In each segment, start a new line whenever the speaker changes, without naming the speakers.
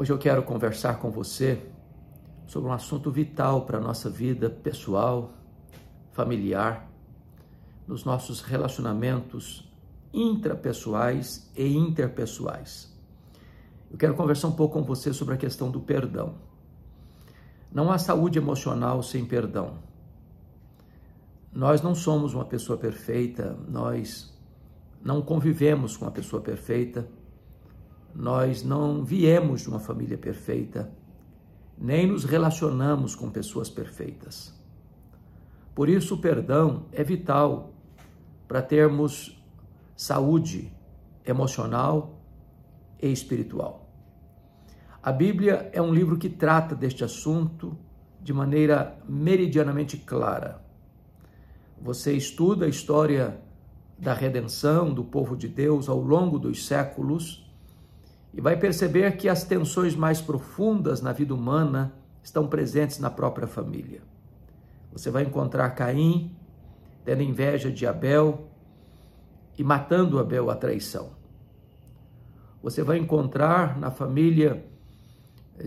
Hoje eu quero conversar com você sobre um assunto vital para a nossa vida pessoal, familiar, nos nossos relacionamentos intrapessoais e interpessoais. Eu quero conversar um pouco com você sobre a questão do perdão. Não há saúde emocional sem perdão. Nós não somos uma pessoa perfeita, nós não convivemos com uma pessoa perfeita nós não viemos de uma família perfeita, nem nos relacionamos com pessoas perfeitas. Por isso, o perdão é vital para termos saúde emocional e espiritual. A Bíblia é um livro que trata deste assunto de maneira meridianamente clara. Você estuda a história da redenção do povo de Deus ao longo dos séculos e vai perceber que as tensões mais profundas na vida humana estão presentes na própria família. Você vai encontrar Caim tendo inveja de Abel e matando Abel à traição. Você vai encontrar na família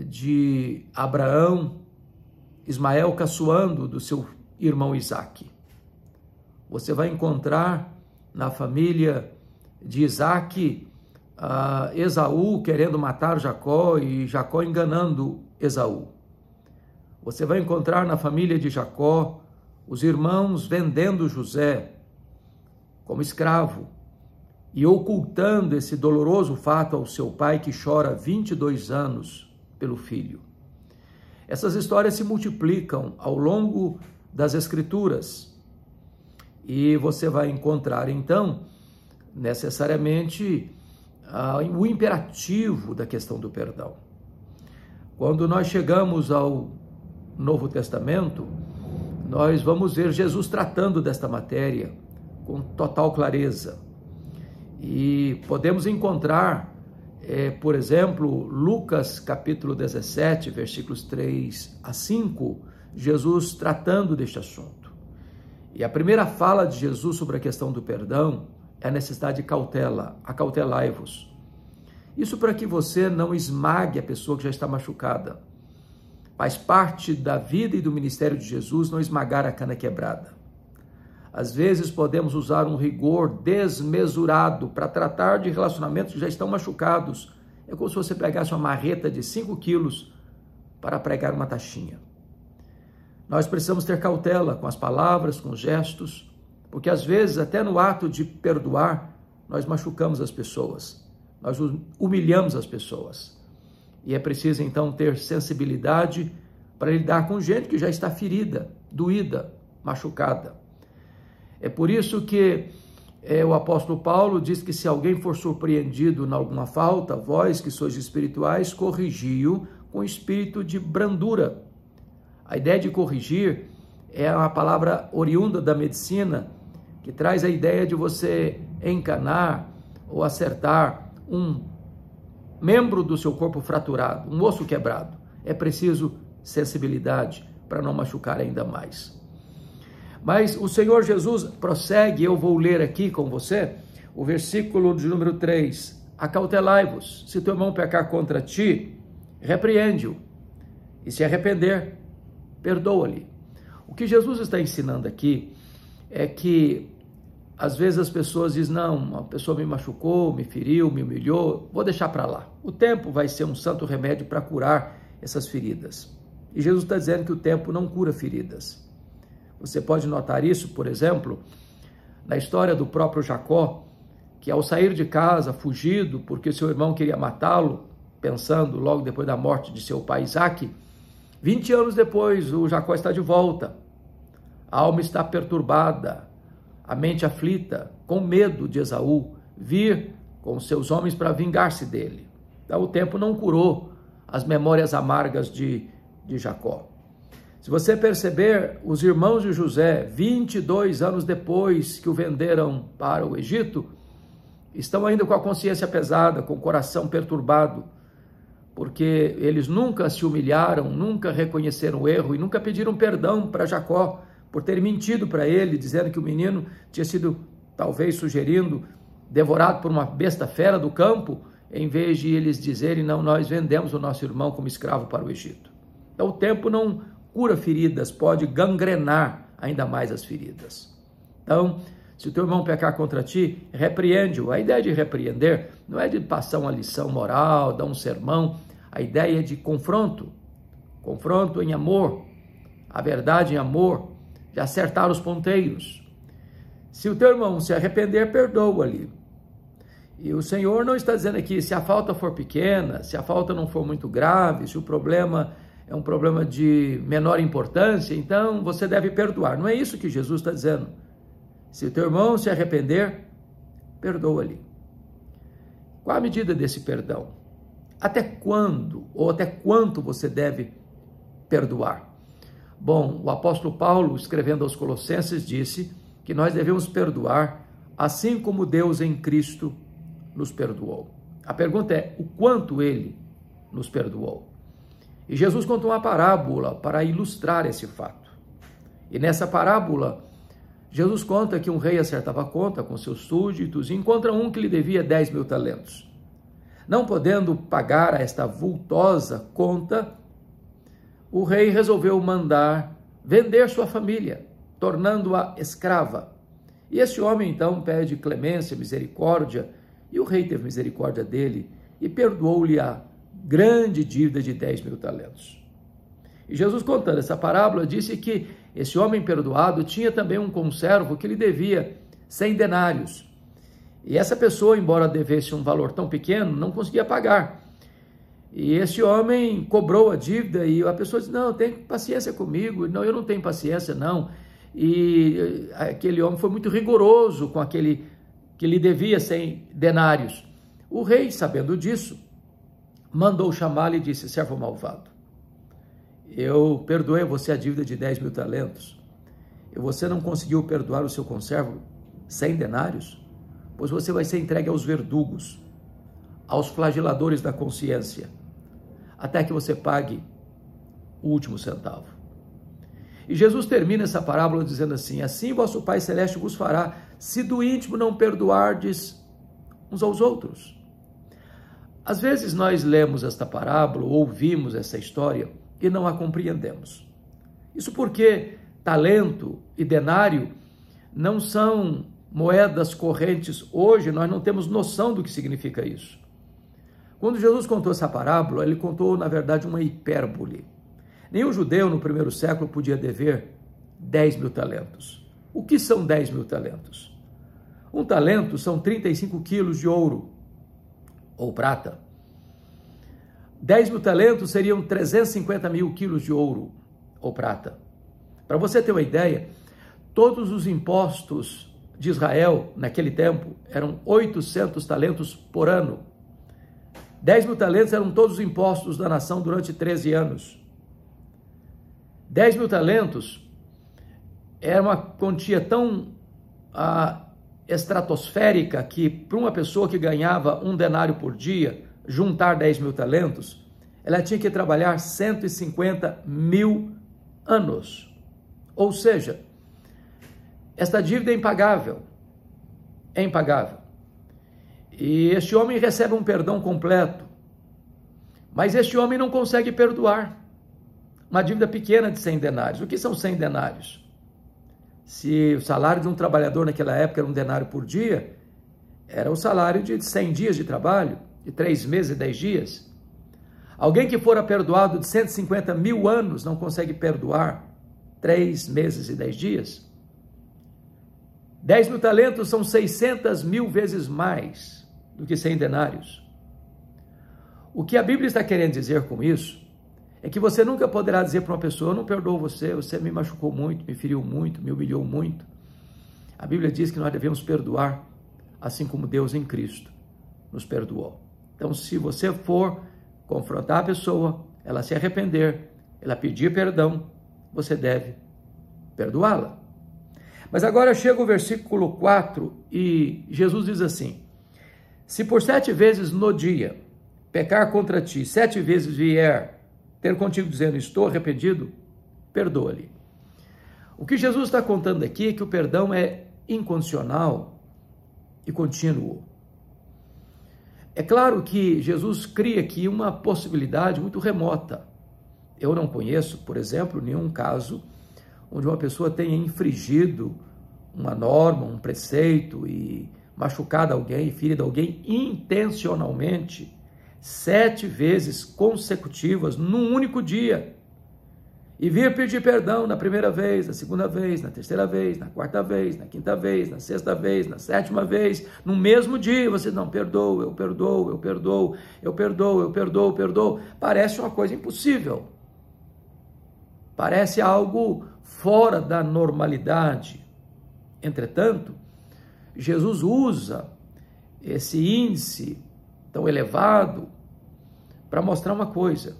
de Abraão Ismael caçoando do seu irmão Isaque. Você vai encontrar na família de Isaque uh, Esaú querendo matar Jacó e Jacó enganando Esaú. Você vai encontrar na família de Jacó os irmãos vendendo José como escravo e ocultando esse doloroso fato ao seu pai que chora 22 anos pelo filho. Essas histórias se multiplicam ao longo das Escrituras. E você vai encontrar então, necessariamente, ah, o imperativo da questão do perdão. Quando nós chegamos ao Novo Testamento, nós vamos ver Jesus tratando desta matéria com total clareza. E podemos encontrar, é, por exemplo, Lucas capítulo 17, versículos 3 a 5, Jesus tratando deste assunto. E a primeira fala de Jesus sobre a questão do perdão é a necessidade de cautela, acautelai-vos. Isso para que você não esmague a pessoa que já está machucada. Faz parte da vida e do ministério de Jesus não esmagar a cana quebrada. Às vezes podemos usar um rigor desmesurado para tratar de relacionamentos que já estão machucados. É como se você pegasse uma marreta de 5 quilos para pregar uma taxinha. Nós precisamos ter cautela com as palavras, com os gestos, porque às vezes, até no ato de perdoar, nós machucamos as pessoas, nós hum, humilhamos as pessoas. E é preciso então ter sensibilidade para lidar com gente que já está ferida, doída, machucada. É por isso que é, o apóstolo Paulo diz que se alguém for surpreendido em alguma falta, vós que sois espirituais, corrigi-o com espírito de brandura. A ideia de corrigir é uma palavra oriunda da medicina que traz a ideia de você encanar ou acertar um membro do seu corpo fraturado, um osso quebrado. É preciso sensibilidade para não machucar ainda mais. Mas o Senhor Jesus prossegue, eu vou ler aqui com você o versículo de número 3. Acautelai-vos, se teu irmão pecar contra ti, repreende-o, e se arrepender, perdoa-lhe. O que Jesus está ensinando aqui é que às vezes as pessoas dizem: não, uma pessoa me machucou, me feriu, me humilhou, vou deixar para lá. O tempo vai ser um santo remédio para curar essas feridas. E Jesus está dizendo que o tempo não cura feridas. Você pode notar isso, por exemplo, na história do próprio Jacó, que ao sair de casa, fugido, porque seu irmão queria matá-lo, pensando logo depois da morte de seu pai Isaac, 20 anos depois o Jacó está de volta a alma está perturbada, a mente aflita, com medo de Esaú vir com seus homens para vingar-se dele. Então, o tempo não curou as memórias amargas de, de Jacó. Se você perceber, os irmãos de José, 22 anos depois que o venderam para o Egito, estão ainda com a consciência pesada, com o coração perturbado, porque eles nunca se humilharam, nunca reconheceram o erro e nunca pediram perdão para Jacó por ter mentido para ele, dizendo que o menino tinha sido, talvez sugerindo, devorado por uma besta fera do campo, em vez de eles dizerem, não, nós vendemos o nosso irmão como escravo para o Egito. Então o tempo não cura feridas, pode gangrenar ainda mais as feridas. Então, se o teu irmão pecar contra ti, repreende-o. A ideia de repreender não é de passar uma lição moral, dar um sermão, a ideia é de confronto. Confronto em amor, a verdade em amor, de acertar os ponteiros. Se o teu irmão se arrepender, perdoa-lhe. E o Senhor não está dizendo aqui se a falta for pequena, se a falta não for muito grave, se o problema é um problema de menor importância, então você deve perdoar. Não é isso que Jesus está dizendo. Se o teu irmão se arrepender, perdoa-lhe. Qual a medida desse perdão? Até quando ou até quanto você deve perdoar? Bom, o apóstolo Paulo, escrevendo aos Colossenses, disse que nós devemos perdoar assim como Deus em Cristo nos perdoou. A pergunta é: o quanto ele nos perdoou? E Jesus contou uma parábola para ilustrar esse fato. E nessa parábola, Jesus conta que um rei acertava conta com seus súditos e encontra um que lhe devia 10 mil talentos. Não podendo pagar a esta vultosa conta, o rei resolveu mandar vender sua família, tornando-a escrava. E esse homem então pede clemência, misericórdia, e o rei teve misericórdia dele e perdoou-lhe a grande dívida de 10 mil talentos. E Jesus, contando essa parábola, disse que esse homem perdoado tinha também um conservo que lhe devia 100 denários. E essa pessoa, embora devesse um valor tão pequeno, não conseguia pagar. E este homem cobrou a dívida e a pessoa disse: Não, tem paciência comigo. Não, eu não tenho paciência, não. E eh, aquele homem foi muito rigoroso com aquele que lhe devia 100 denários. O rei, sabendo disso, mandou chamá-lo e disse: Servo malvado, eu perdoei a você a dívida de 10 mil talentos. E você não conseguiu perdoar o seu conservo 100 denários? Pois você vai ser entregue aos verdugos, aos flageladores da consciência até que você pague o último centavo. E Jesus termina essa parábola dizendo assim: Assim vosso Pai Celeste vos fará, se do íntimo não perdoardes uns aos outros. Às vezes nós lemos esta parábola, ouvimos essa história e não a compreendemos. Isso porque talento e denário não são moedas correntes hoje, nós não temos noção do que significa isso. Quando Jesus contou essa parábola, ele contou, na verdade, uma hipérbole. Nenhum judeu no primeiro século podia dever 10 mil talentos. O que são 10 mil talentos? Um talento são 35 quilos de ouro ou prata. 10 mil talentos seriam 350 mil quilos de ouro ou prata. Para você ter uma ideia, todos os impostos de Israel naquele tempo eram 800 talentos por ano. 10 mil talentos eram todos os impostos da nação durante 13 anos. 10 mil talentos era é uma quantia tão ah, estratosférica que, para uma pessoa que ganhava um denário por dia, juntar 10 mil talentos, ela tinha que trabalhar 150 mil anos. Ou seja, esta dívida é impagável. É impagável. E este homem recebe um perdão completo. Mas este homem não consegue perdoar uma dívida pequena de 100 denários. O que são 100 denários? Se o salário de um trabalhador naquela época era um denário por dia, era o salário de 100 dias de trabalho, de 3 meses e 10 dias. Alguém que fora perdoado de 150 mil anos não consegue perdoar 3 meses e 10 dias. 10 mil talentos são 600 mil vezes mais do que cem denários. O que a Bíblia está querendo dizer com isso é que você nunca poderá dizer para uma pessoa: Eu não perdoo você, você me machucou muito, me feriu muito, me humilhou muito. A Bíblia diz que nós devemos perdoar, assim como Deus em Cristo nos perdoou. Então, se você for confrontar a pessoa, ela se arrepender, ela pedir perdão, você deve perdoá-la. Mas agora chega o versículo 4 e Jesus diz assim: se por sete vezes no dia pecar contra ti, sete vezes vier ter contigo dizendo estou arrependido, perdoa-lhe. O que Jesus está contando aqui é que o perdão é incondicional e contínuo. É claro que Jesus cria aqui uma possibilidade muito remota. Eu não conheço, por exemplo, nenhum caso onde uma pessoa tenha infringido uma norma, um preceito e machucado alguém, ferido alguém intencionalmente, sete vezes consecutivas, num único dia. E vir pedir perdão na primeira vez, na segunda vez, na terceira vez, na quarta vez, na quinta vez, na sexta vez, na sétima vez, no mesmo dia, você não perdoa, eu perdoo, eu perdoo, eu perdoo, eu perdoo, eu perdoo. Parece uma coisa impossível. Parece algo fora da normalidade. Entretanto, Jesus usa esse índice tão elevado para mostrar uma coisa: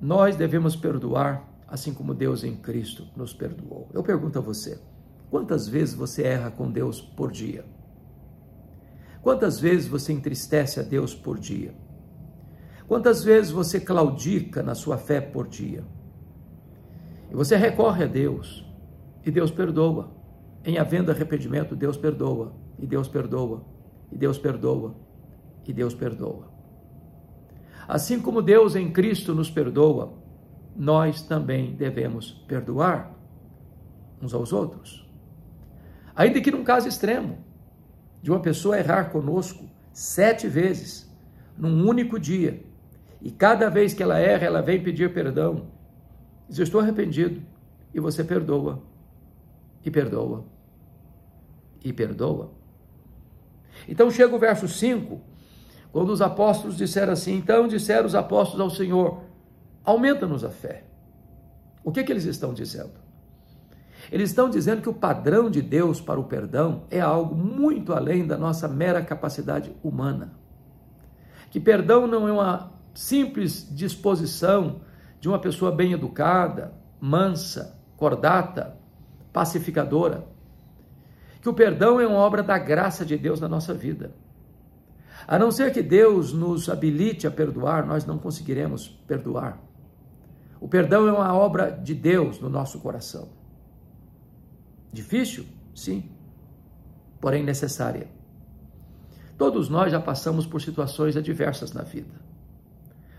nós devemos perdoar assim como Deus em Cristo nos perdoou. Eu pergunto a você: quantas vezes você erra com Deus por dia? Quantas vezes você entristece a Deus por dia? Quantas vezes você claudica na sua fé por dia? E você recorre a Deus e Deus perdoa. Em havendo arrependimento, Deus perdoa, e Deus perdoa, e Deus perdoa, e Deus perdoa. Assim como Deus em Cristo nos perdoa, nós também devemos perdoar uns aos outros. Ainda que num caso extremo, de uma pessoa errar conosco sete vezes, num único dia, e cada vez que ela erra, ela vem pedir perdão, diz: Eu estou arrependido, e você perdoa, e perdoa, e perdoa. Então chega o verso 5, quando os apóstolos disseram assim: Então disseram os apóstolos ao Senhor: Aumenta-nos a fé. O que, é que eles estão dizendo? Eles estão dizendo que o padrão de Deus para o perdão é algo muito além da nossa mera capacidade humana. Que perdão não é uma simples disposição de uma pessoa bem educada, mansa, cordata, pacificadora que o perdão é uma obra da graça de Deus na nossa vida. A não ser que Deus nos habilite a perdoar, nós não conseguiremos perdoar. O perdão é uma obra de Deus no nosso coração. Difícil? Sim, porém necessária. Todos nós já passamos por situações adversas na vida.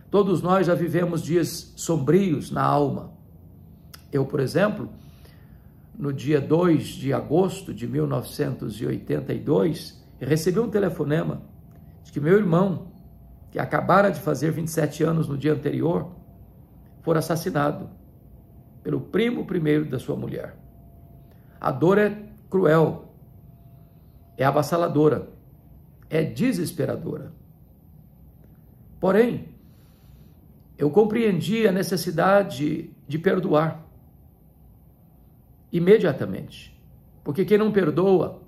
Todos nós já vivemos dias sombrios na alma. Eu, por exemplo, no dia 2 de agosto de 1982, recebi um telefonema de que meu irmão, que acabara de fazer 27 anos no dia anterior, foi assassinado pelo primo primeiro da sua mulher. A dor é cruel, é avassaladora, é desesperadora. Porém, eu compreendi a necessidade de perdoar imediatamente. Porque quem não perdoa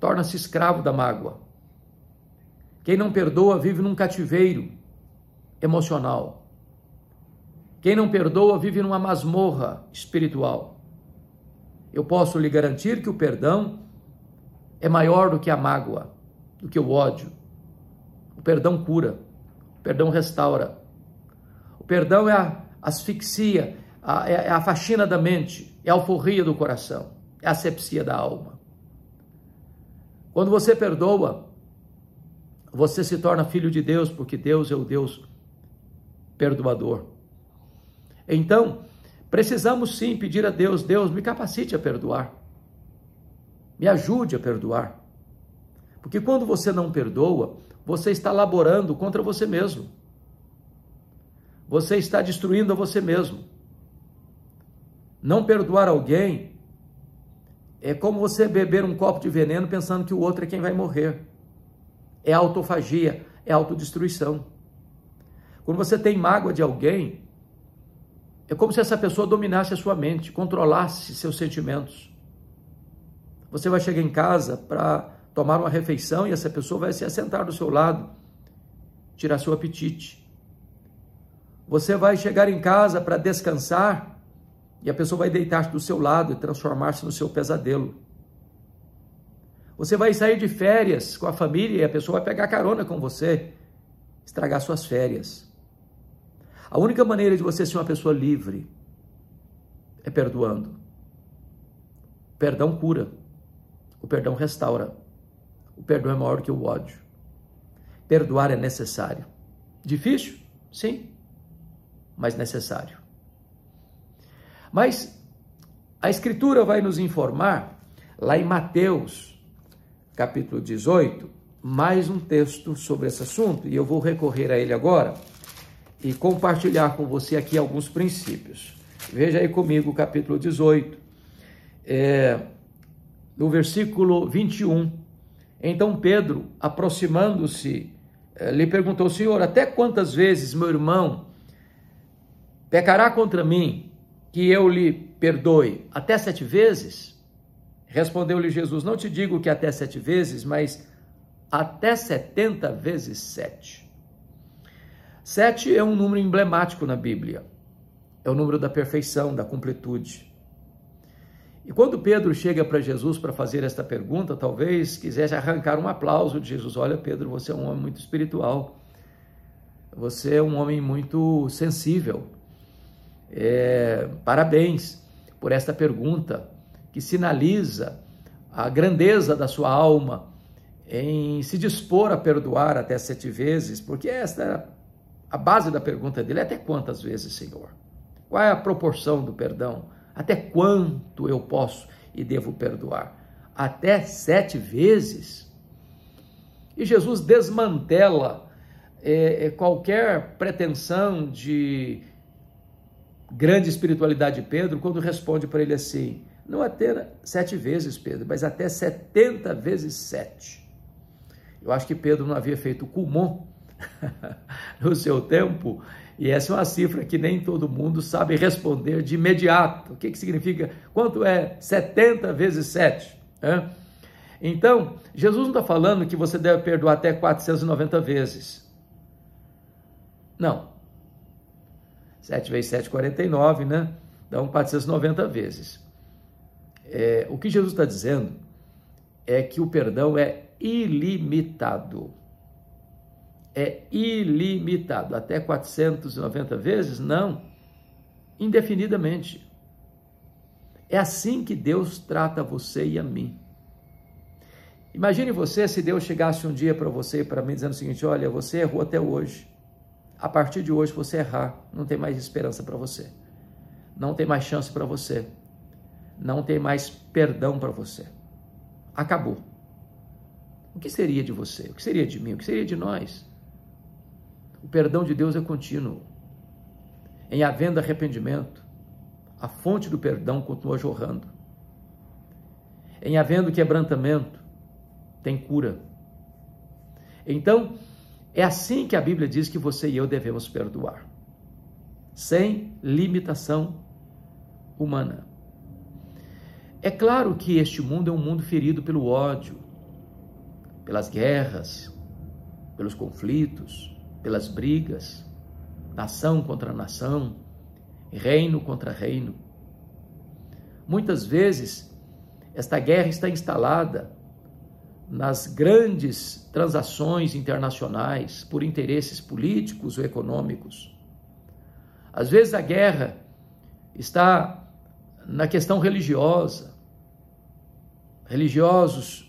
torna-se escravo da mágoa. Quem não perdoa vive num cativeiro emocional. Quem não perdoa vive numa masmorra espiritual. Eu posso lhe garantir que o perdão é maior do que a mágoa, do que o ódio. O perdão cura, o perdão restaura. O perdão é a asfixia, a, é, é a faxina da mente, é a alforria do coração, é a asepsia da alma. Quando você perdoa, você se torna filho de Deus, porque Deus é o Deus perdoador. Então, precisamos sim pedir a Deus: Deus, me capacite a perdoar, me ajude a perdoar. Porque quando você não perdoa, você está laborando contra você mesmo, você está destruindo a você mesmo. Não perdoar alguém é como você beber um copo de veneno pensando que o outro é quem vai morrer. É autofagia, é autodestruição. Quando você tem mágoa de alguém, é como se essa pessoa dominasse a sua mente, controlasse seus sentimentos. Você vai chegar em casa para tomar uma refeição e essa pessoa vai se assentar do seu lado, tirar seu apetite. Você vai chegar em casa para descansar e a pessoa vai deitar do seu lado e transformar-se no seu pesadelo. Você vai sair de férias com a família e a pessoa vai pegar carona com você, estragar suas férias. A única maneira de você ser uma pessoa livre é perdoando. O perdão cura. O perdão restaura. O perdão é maior que o ódio. Perdoar é necessário. Difícil? Sim, mas necessário. Mas a Escritura vai nos informar, lá em Mateus, capítulo 18, mais um texto sobre esse assunto, e eu vou recorrer a ele agora e compartilhar com você aqui alguns princípios. Veja aí comigo o capítulo 18, é, no versículo 21. Então Pedro, aproximando-se, é, lhe perguntou: Senhor, até quantas vezes meu irmão pecará contra mim que eu lhe perdoe até sete vezes? Respondeu-lhe Jesus: Não te digo que até sete vezes, mas até setenta vezes sete. Sete é um número emblemático na Bíblia. É o número da perfeição, da completude. E quando Pedro chega para Jesus para fazer esta pergunta, talvez quisesse arrancar um aplauso de Jesus. Olha, Pedro, você é um homem muito espiritual. Você é um homem muito sensível é, parabéns por esta pergunta que sinaliza a grandeza da sua alma em se dispor a perdoar até sete vezes, porque esta a base da pergunta dele: até quantas vezes, Senhor? Qual é a proporção do perdão? Até quanto eu posso e devo perdoar? Até sete vezes? E Jesus desmantela é, é qualquer pretensão de grande espiritualidade de Pedro quando responde para ele assim: não até sete vezes, Pedro, mas até setenta vezes sete. Eu acho que Pedro não havia feito cumon no seu tempo, e essa é uma cifra que nem todo mundo sabe responder de imediato. O que, que significa? Quanto é 70 vezes 7? Então, Jesus não está falando que você deve perdoar até 490 vezes. Não. 7 vezes 7, 49, né? Dá um 490 vezes. É, o que Jesus está dizendo é que o perdão é ilimitado. É ilimitado. Até 490 vezes? Não. Indefinidamente. É assim que Deus trata você e a mim. Imagine você se Deus chegasse um dia para você e para mim dizendo o seguinte: olha, você errou até hoje a partir de hoje você errar, não tem mais esperança para você. Não tem mais chance para você. Não tem mais perdão para você. Acabou. O que seria de você? O que seria de mim? O que seria de nós? O perdão de Deus é contínuo. Em havendo arrependimento, a fonte do perdão continua jorrando. Em havendo quebrantamento, tem cura. Então, é assim que a Bíblia diz que você e eu devemos perdoar, sem limitação humana. É claro que este mundo é um mundo ferido pelo ódio, pelas guerras, pelos conflitos, pelas brigas, nação contra nação, reino contra reino. Muitas vezes, esta guerra está instalada nas grandes transações internacionais por interesses políticos ou econômicos. Às vezes a guerra está na questão religiosa. Religiosos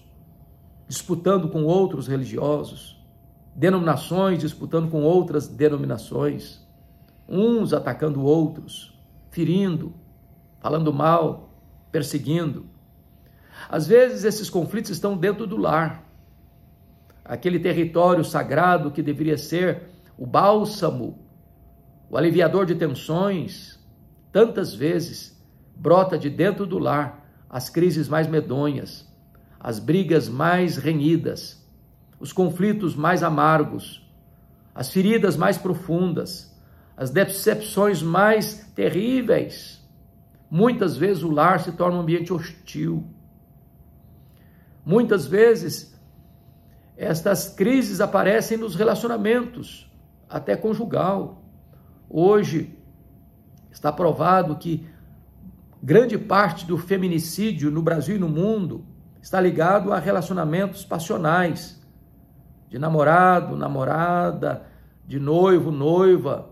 disputando com outros religiosos, denominações disputando com outras denominações, uns atacando outros, ferindo, falando mal, perseguindo. Às vezes esses conflitos estão dentro do lar, aquele território sagrado que deveria ser o bálsamo, o aliviador de tensões. Tantas vezes brota de dentro do lar as crises mais medonhas, as brigas mais renhidas, os conflitos mais amargos, as feridas mais profundas, as decepções mais terríveis. Muitas vezes o lar se torna um ambiente hostil Muitas vezes, estas crises aparecem nos relacionamentos, até conjugal. Hoje, está provado que grande parte do feminicídio no Brasil e no mundo está ligado a relacionamentos passionais, de namorado, namorada, de noivo, noiva,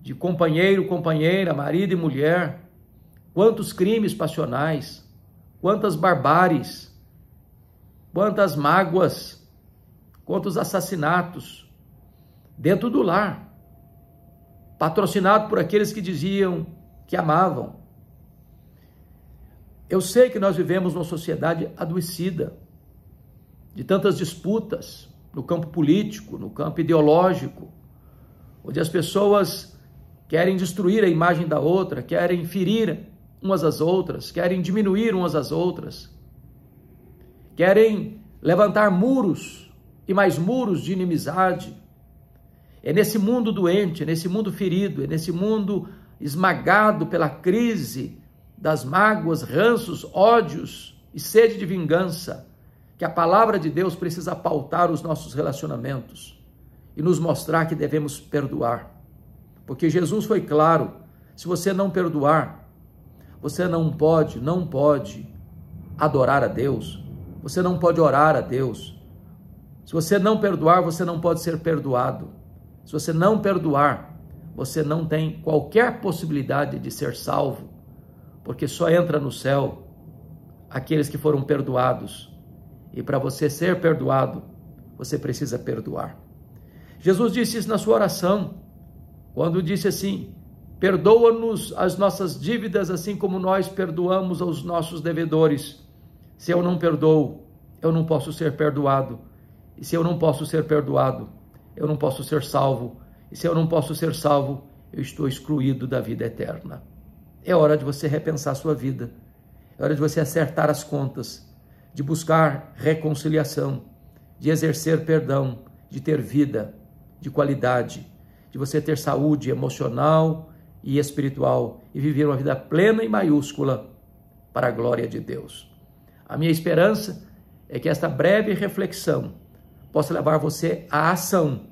de companheiro, companheira, marido e mulher. Quantos crimes passionais, quantas barbáries quantas mágoas, quantos assassinatos dentro do lar, patrocinado por aqueles que diziam que amavam. Eu sei que nós vivemos numa sociedade adoecida, de tantas disputas no campo político, no campo ideológico, onde as pessoas querem destruir a imagem da outra, querem ferir umas às outras, querem diminuir umas às outras, querem levantar muros e mais muros de inimizade. É nesse mundo doente, é nesse mundo ferido, é nesse mundo esmagado pela crise das mágoas, ranços, ódios e sede de vingança que a palavra de Deus precisa pautar os nossos relacionamentos e nos mostrar que devemos perdoar. Porque Jesus foi claro: se você não perdoar, você não pode, não pode adorar a Deus, você não pode orar a Deus. Se você não perdoar, você não pode ser perdoado. Se você não perdoar, você não tem qualquer possibilidade de ser salvo, porque só entra no céu aqueles que foram perdoados. E para você ser perdoado, você precisa perdoar. Jesus disse isso na sua oração, quando disse assim: Perdoa-nos as nossas dívidas, assim como nós perdoamos aos nossos devedores se eu não perdoo, eu não posso ser perdoado. E se eu não posso ser perdoado, eu não posso ser salvo. E se eu não posso ser salvo, eu estou excluído da vida eterna. É hora de você repensar sua vida. É hora de você acertar as contas, de buscar reconciliação, de exercer perdão, de ter vida de qualidade, de você ter saúde emocional e espiritual e viver uma vida plena e maiúscula para a glória de Deus. A minha esperança é que esta breve reflexão possa levar você à ação,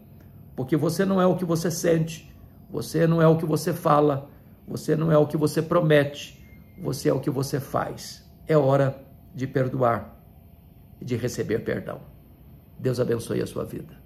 porque você não é o que você sente, você não é o que você fala, você não é o que você promete, você é o que você faz. É hora de perdoar e de receber perdão. Deus abençoe a sua vida.